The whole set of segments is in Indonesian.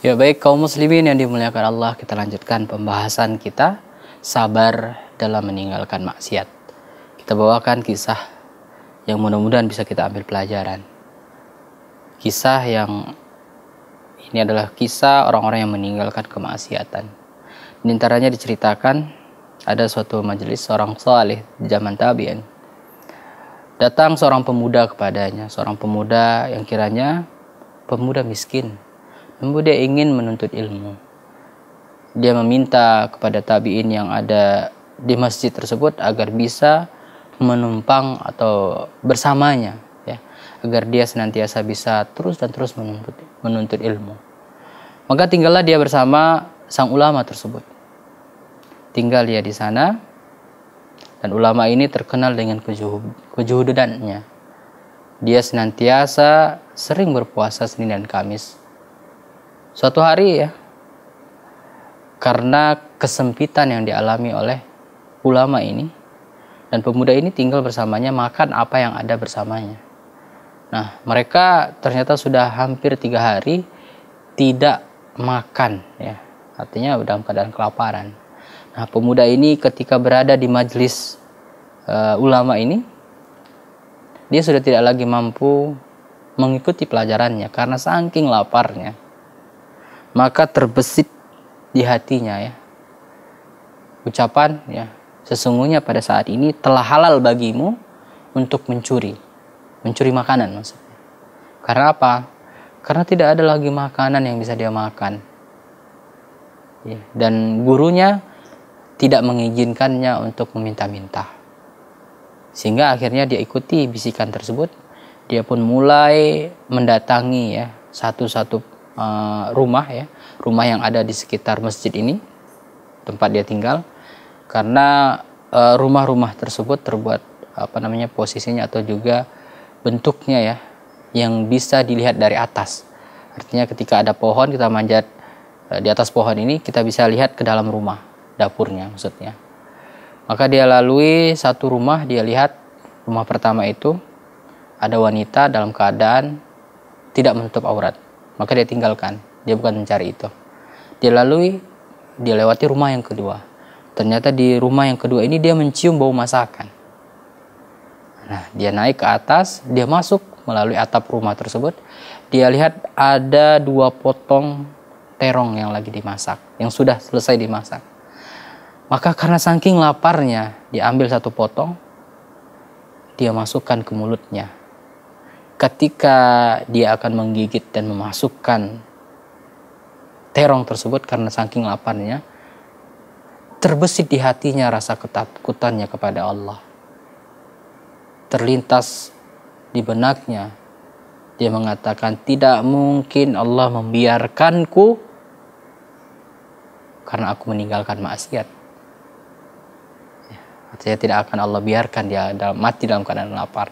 Ya baik kaum muslimin yang dimuliakan Allah, kita lanjutkan pembahasan kita sabar dalam meninggalkan maksiat. Kita bawakan kisah yang mudah-mudahan bisa kita ambil pelajaran. Kisah yang ini adalah kisah orang-orang yang meninggalkan kemaksiatan. Di diceritakan ada suatu majelis seorang salih di zaman tabi'in. Datang seorang pemuda kepadanya, seorang pemuda yang kiranya pemuda miskin namun dia ingin menuntut ilmu. Dia meminta kepada tabiin yang ada di masjid tersebut agar bisa menumpang atau bersamanya ya agar dia senantiasa bisa terus dan terus menuntut menuntut ilmu. Maka tinggallah dia bersama sang ulama tersebut. Tinggal dia di sana dan ulama ini terkenal dengan kejuhudannya. Dia senantiasa sering berpuasa Senin dan Kamis Suatu hari ya, karena kesempitan yang dialami oleh ulama ini, dan pemuda ini tinggal bersamanya makan apa yang ada bersamanya. Nah, mereka ternyata sudah hampir tiga hari tidak makan, ya. Artinya dalam keadaan kelaparan. Nah, pemuda ini ketika berada di majelis uh, eh, ulama ini, dia sudah tidak lagi mampu mengikuti pelajarannya karena saking laparnya maka terbesit di hatinya ya ucapan ya sesungguhnya pada saat ini telah halal bagimu untuk mencuri mencuri makanan maksudnya karena apa karena tidak ada lagi makanan yang bisa dia makan ya. dan gurunya tidak mengizinkannya untuk meminta-minta sehingga akhirnya dia ikuti bisikan tersebut dia pun mulai mendatangi ya satu-satu Eh, rumah ya, rumah yang ada di sekitar masjid ini tempat dia tinggal karena eh, rumah-rumah tersebut terbuat apa namanya posisinya atau juga bentuknya ya yang bisa dilihat dari atas. Artinya ketika ada pohon kita manjat eh, di atas pohon ini kita bisa lihat ke dalam rumah, dapurnya maksudnya. Maka dia lalui satu rumah, dia lihat rumah pertama itu ada wanita dalam keadaan tidak menutup aurat maka dia tinggalkan. Dia bukan mencari itu. Dia lalui, dia lewati rumah yang kedua. Ternyata di rumah yang kedua ini dia mencium bau masakan. Nah, dia naik ke atas, dia masuk melalui atap rumah tersebut. Dia lihat ada dua potong terong yang lagi dimasak, yang sudah selesai dimasak. Maka karena saking laparnya, diambil satu potong, dia masukkan ke mulutnya ketika dia akan menggigit dan memasukkan terong tersebut karena saking laparnya terbesit di hatinya rasa ketakutannya kepada Allah terlintas di benaknya dia mengatakan tidak mungkin Allah membiarkanku karena aku meninggalkan maksiat ya, artinya tidak akan Allah biarkan dia mati dalam keadaan lapar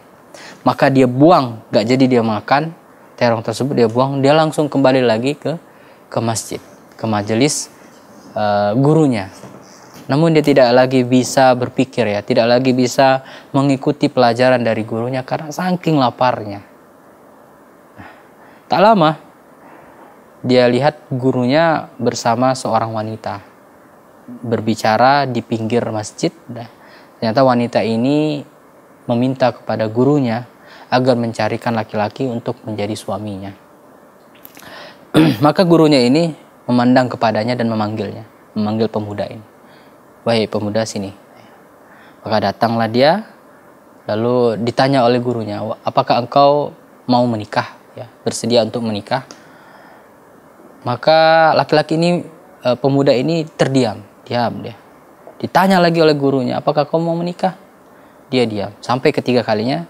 maka dia buang, gak jadi dia makan terong tersebut dia buang, dia langsung kembali lagi ke ke masjid, ke majelis uh, gurunya. Namun dia tidak lagi bisa berpikir ya, tidak lagi bisa mengikuti pelajaran dari gurunya karena saking laparnya. Nah, tak lama dia lihat gurunya bersama seorang wanita berbicara di pinggir masjid. Nah, ternyata wanita ini meminta kepada gurunya agar mencarikan laki-laki untuk menjadi suaminya. Maka gurunya ini memandang kepadanya dan memanggilnya, memanggil pemuda ini. Wahai pemuda sini. Maka datanglah dia, lalu ditanya oleh gurunya, apakah engkau mau menikah? Ya, bersedia untuk menikah? Maka laki-laki ini, eh, pemuda ini terdiam, diam dia. Ditanya lagi oleh gurunya, apakah kau mau menikah? dia diam. Sampai ketiga kalinya,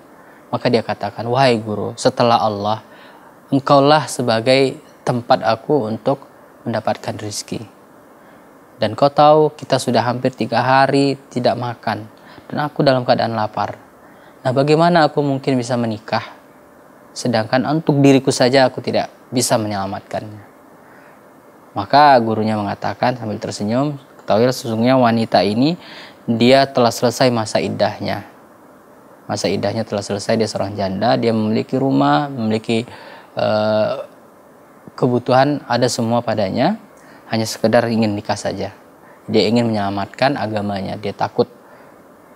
maka dia katakan, Wahai guru, setelah Allah, engkaulah sebagai tempat aku untuk mendapatkan rizki. Dan kau tahu kita sudah hampir tiga hari tidak makan. Dan aku dalam keadaan lapar. Nah bagaimana aku mungkin bisa menikah? Sedangkan untuk diriku saja aku tidak bisa menyelamatkannya. Maka gurunya mengatakan sambil tersenyum, ketahuilah sesungguhnya wanita ini dia telah selesai masa iddahnya masa idahnya telah selesai dia seorang janda dia memiliki rumah memiliki uh, kebutuhan ada semua padanya hanya sekedar ingin nikah saja dia ingin menyelamatkan agamanya dia takut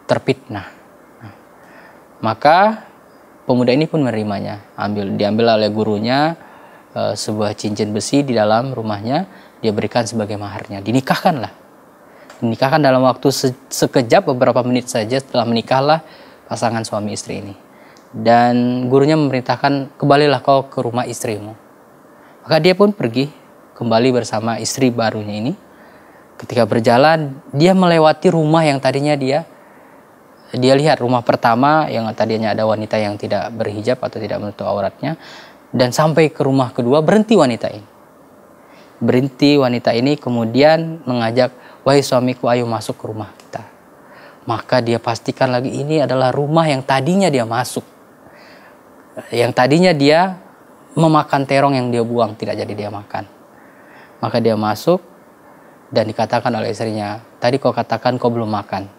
terfitnah nah, maka pemuda ini pun menerimanya ambil diambil oleh gurunya uh, sebuah cincin besi di dalam rumahnya dia berikan sebagai maharnya dinikahkanlah dinikahkan dalam waktu se sekejap beberapa menit saja setelah menikahlah pasangan suami istri ini. Dan gurunya memerintahkan, kembalilah kau ke rumah istrimu. Maka dia pun pergi kembali bersama istri barunya ini. Ketika berjalan, dia melewati rumah yang tadinya dia dia lihat rumah pertama yang tadinya ada wanita yang tidak berhijab atau tidak menutup auratnya dan sampai ke rumah kedua berhenti wanita ini. Berhenti wanita ini kemudian mengajak, "Wahai suamiku, ayo masuk ke rumah kita." maka dia pastikan lagi ini adalah rumah yang tadinya dia masuk. Yang tadinya dia memakan terong yang dia buang, tidak jadi dia makan. Maka dia masuk dan dikatakan oleh istrinya, tadi kau katakan kau belum makan.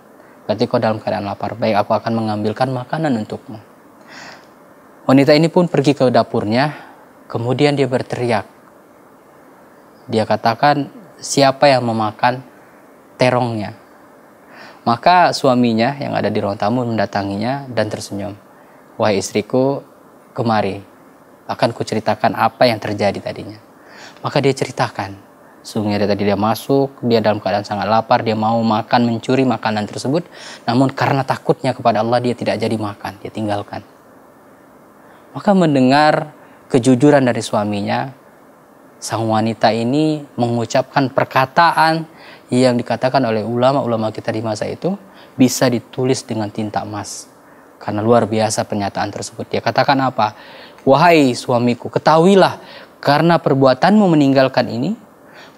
Berarti kau dalam keadaan lapar, baik aku akan mengambilkan makanan untukmu. Wanita ini pun pergi ke dapurnya, kemudian dia berteriak. Dia katakan, siapa yang memakan terongnya? Maka suaminya yang ada di ruang tamu mendatanginya dan tersenyum. Wahai istriku, kemari. Akan kuceritakan apa yang terjadi tadinya. Maka dia ceritakan. Sungguhnya dia tadi dia masuk, dia dalam keadaan sangat lapar, dia mau makan, mencuri makanan tersebut. Namun karena takutnya kepada Allah, dia tidak jadi makan, dia tinggalkan. Maka mendengar kejujuran dari suaminya, sang wanita ini mengucapkan perkataan yang dikatakan oleh ulama-ulama kita di masa itu bisa ditulis dengan tinta emas. Karena luar biasa pernyataan tersebut. Dia katakan apa? Wahai suamiku, ketahuilah karena perbuatanmu meninggalkan ini,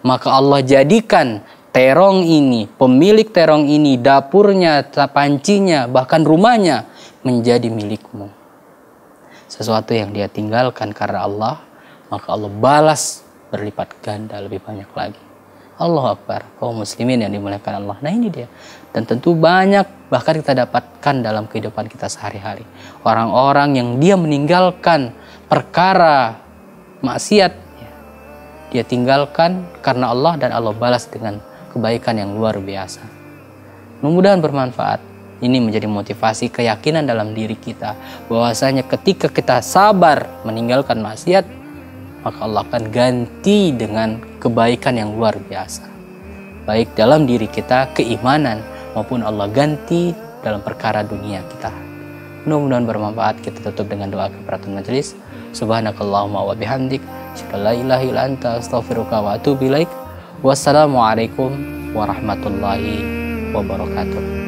maka Allah jadikan terong ini, pemilik terong ini, dapurnya, pancinya, bahkan rumahnya menjadi milikmu. Sesuatu yang dia tinggalkan karena Allah, maka Allah balas berlipat ganda lebih banyak lagi. Allah Akbar, kaum muslimin yang dimuliakan Allah. Nah ini dia. Dan tentu banyak bahkan kita dapatkan dalam kehidupan kita sehari-hari. Orang-orang yang dia meninggalkan perkara maksiat, ya, dia tinggalkan karena Allah dan Allah balas dengan kebaikan yang luar biasa. Mudah-mudahan bermanfaat. Ini menjadi motivasi keyakinan dalam diri kita bahwasanya ketika kita sabar meninggalkan maksiat, maka Allah akan ganti dengan kebaikan yang luar biasa. Baik dalam diri kita keimanan maupun Allah ganti dalam perkara dunia kita. Mudah-mudahan bermanfaat. Kita tutup dengan doa keberatan majelis. Subhanakallahumma wa bihamdik. La ilahi anta astaghfiruka wa atubu ilaik. Wassalamualaikum warahmatullahi wabarakatuh.